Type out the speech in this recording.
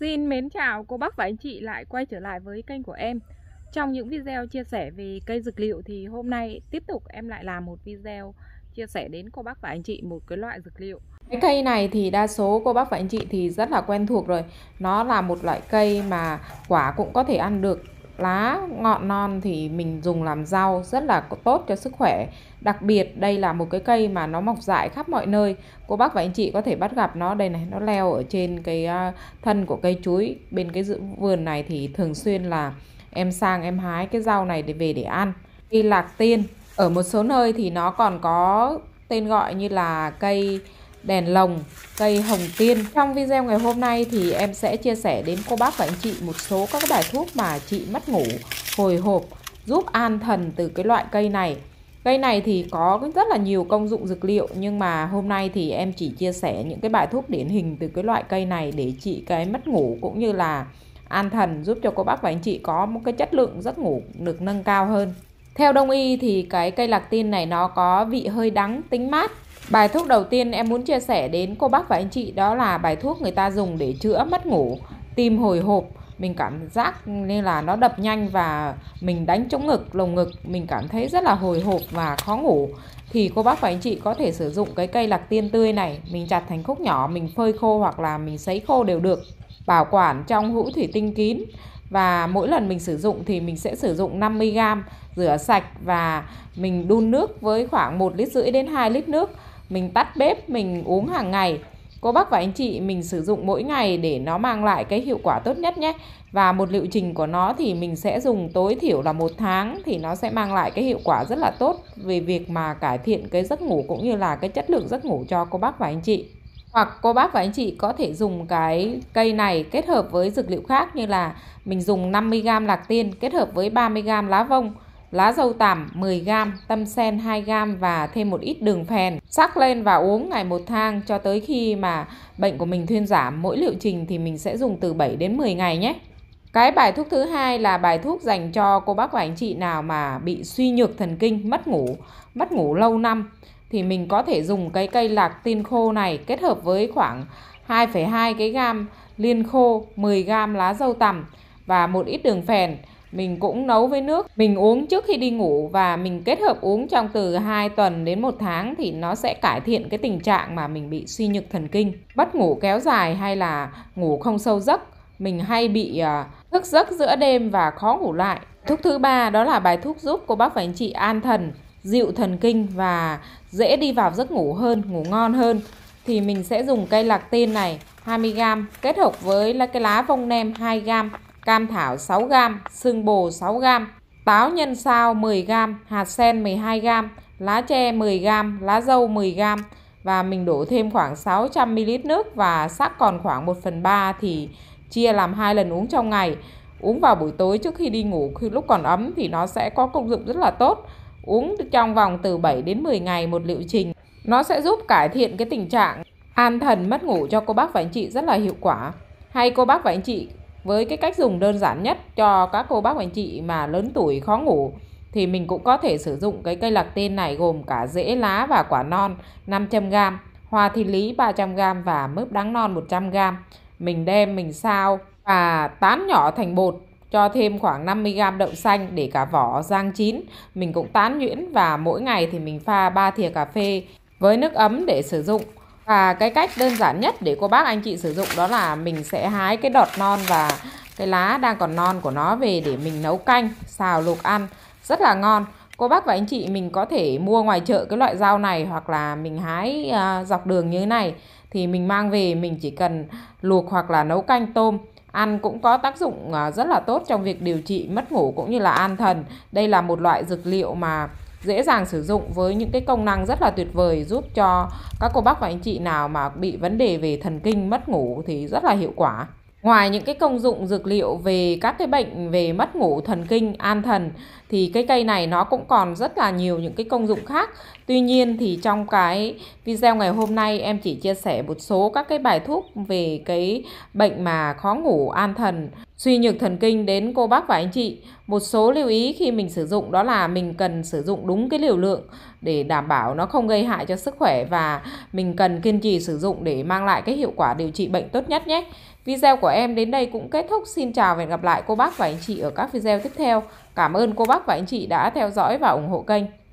Xin mến chào cô bác và anh chị lại quay trở lại với kênh của em Trong những video chia sẻ về cây dược liệu thì hôm nay tiếp tục em lại làm một video chia sẻ đến cô bác và anh chị một cái loại dược liệu Cái cây này thì đa số cô bác và anh chị thì rất là quen thuộc rồi Nó là một loại cây mà quả cũng có thể ăn được lá ngọn non thì mình dùng làm rau rất là tốt cho sức khỏe đặc biệt đây là một cái cây mà nó mọc dại khắp mọi nơi cô bác và anh chị có thể bắt gặp nó đây này nó leo ở trên cái thân của cây chuối bên cái vườn này thì thường xuyên là em sang em hái cái rau này để về để ăn cây lạc tiên ở một số nơi thì nó còn có tên gọi như là cây đèn lồng, cây hồng tiên. Trong video ngày hôm nay thì em sẽ chia sẻ đến cô bác và anh chị một số các bài thuốc mà chị mất ngủ, hồi hộp, giúp an thần từ cái loại cây này. Cây này thì có rất là nhiều công dụng dược liệu nhưng mà hôm nay thì em chỉ chia sẻ những cái bài thuốc điển hình từ cái loại cây này để trị cái mất ngủ cũng như là an thần giúp cho cô bác và anh chị có một cái chất lượng giấc ngủ được nâng cao hơn. Theo đông y thì cái cây lạc tiên này nó có vị hơi đắng, tính mát Bài thuốc đầu tiên em muốn chia sẻ đến cô bác và anh chị đó là bài thuốc người ta dùng để chữa mất ngủ, tim hồi hộp. Mình cảm giác nên là nó đập nhanh và mình đánh trống ngực, lồng ngực, mình cảm thấy rất là hồi hộp và khó ngủ. Thì cô bác và anh chị có thể sử dụng cái cây lạc tiên tươi này, mình chặt thành khúc nhỏ, mình phơi khô hoặc là mình sấy khô đều được. Bảo quản trong hũ thủy tinh kín và mỗi lần mình sử dụng thì mình sẽ sử dụng 50g rửa sạch và mình đun nước với khoảng 1 lít rưỡi đến 2 lít nước mình tắt bếp mình uống hàng ngày cô bác và anh chị mình sử dụng mỗi ngày để nó mang lại cái hiệu quả tốt nhất nhé và một liệu trình của nó thì mình sẽ dùng tối thiểu là một tháng thì nó sẽ mang lại cái hiệu quả rất là tốt về việc mà cải thiện cái giấc ngủ cũng như là cái chất lượng giấc ngủ cho cô bác và anh chị hoặc cô bác và anh chị có thể dùng cái cây này kết hợp với dược liệu khác như là mình dùng 50g lạc tiên kết hợp với 30g lá vông lá dâu tằm 10g, tâm sen 2g và thêm một ít đường phèn. Sắc lên và uống ngày một thang cho tới khi mà bệnh của mình thuyên giảm. Mỗi liệu trình thì mình sẽ dùng từ 7 đến 10 ngày nhé. Cái bài thuốc thứ hai là bài thuốc dành cho cô bác và anh chị nào mà bị suy nhược thần kinh, mất ngủ, mất ngủ lâu năm thì mình có thể dùng cái cây lạc tiên khô này kết hợp với khoảng 2,2 cái gam liên khô, 10 gam lá dâu tằm và một ít đường phèn mình cũng nấu với nước mình uống trước khi đi ngủ và mình kết hợp uống trong từ 2 tuần đến 1 tháng thì nó sẽ cải thiện cái tình trạng mà mình bị suy nhược thần kinh mất ngủ kéo dài hay là ngủ không sâu giấc mình hay bị ờ, thức giấc giữa đêm và khó ngủ lại thuốc thứ ba đó là bài thuốc giúp cô bác và anh chị an thần dịu thần kinh và dễ đi vào giấc ngủ hơn ngủ ngon hơn thì mình sẽ dùng cây lạc tiên này 20g kết hợp với cái lá vông nem 2g cam thảo 6g, sừng bồ 6g, táo nhân sao 10g, hạt sen 12g, lá tre 10g, lá dâu 10g và mình đổ thêm khoảng 600ml nước và sắc còn khoảng 1 phần 3 thì chia làm hai lần uống trong ngày. Uống vào buổi tối trước khi đi ngủ khi lúc còn ấm thì nó sẽ có công dụng rất là tốt. Uống trong vòng từ 7 đến 10 ngày một liệu trình. Nó sẽ giúp cải thiện cái tình trạng an thần mất ngủ cho cô bác và anh chị rất là hiệu quả. Hay cô bác và anh chị với cái cách dùng đơn giản nhất cho các cô bác và anh chị mà lớn tuổi khó ngủ thì mình cũng có thể sử dụng cái cây lạc tên này gồm cả rễ lá và quả non 500g, hoa thiên lý 300g và mướp đắng non 100g. Mình đem mình sao và tán nhỏ thành bột cho thêm khoảng 50g đậu xanh để cả vỏ rang chín. Mình cũng tán nhuyễn và mỗi ngày thì mình pha 3 thìa cà phê với nước ấm để sử dụng. Và cái cách đơn giản nhất để cô bác anh chị sử dụng đó là mình sẽ hái cái đọt non và cái lá đang còn non của nó về để mình nấu canh, xào luộc ăn rất là ngon. Cô bác và anh chị mình có thể mua ngoài chợ cái loại rau này hoặc là mình hái à, dọc đường như thế này thì mình mang về mình chỉ cần luộc hoặc là nấu canh tôm ăn cũng có tác dụng à, rất là tốt trong việc điều trị mất ngủ cũng như là an thần. Đây là một loại dược liệu mà dễ dàng sử dụng với những cái công năng rất là tuyệt vời giúp cho các cô bác và anh chị nào mà bị vấn đề về thần kinh mất ngủ thì rất là hiệu quả. Ngoài những cái công dụng dược liệu về các cái bệnh về mất ngủ thần kinh, an thần thì cây cây này nó cũng còn rất là nhiều những cái công dụng khác. Tuy nhiên thì trong cái video ngày hôm nay em chỉ chia sẻ một số các cái bài thuốc về cái bệnh mà khó ngủ an thần suy nhược thần kinh đến cô bác và anh chị. Một số lưu ý khi mình sử dụng đó là mình cần sử dụng đúng cái liều lượng để đảm bảo nó không gây hại cho sức khỏe và mình cần kiên trì sử dụng để mang lại cái hiệu quả điều trị bệnh tốt nhất nhé. Video của em đến đây cũng kết thúc. Xin chào và hẹn gặp lại cô bác và anh chị ở các video tiếp theo. Cảm ơn cô bác và anh chị đã theo dõi và ủng hộ kênh.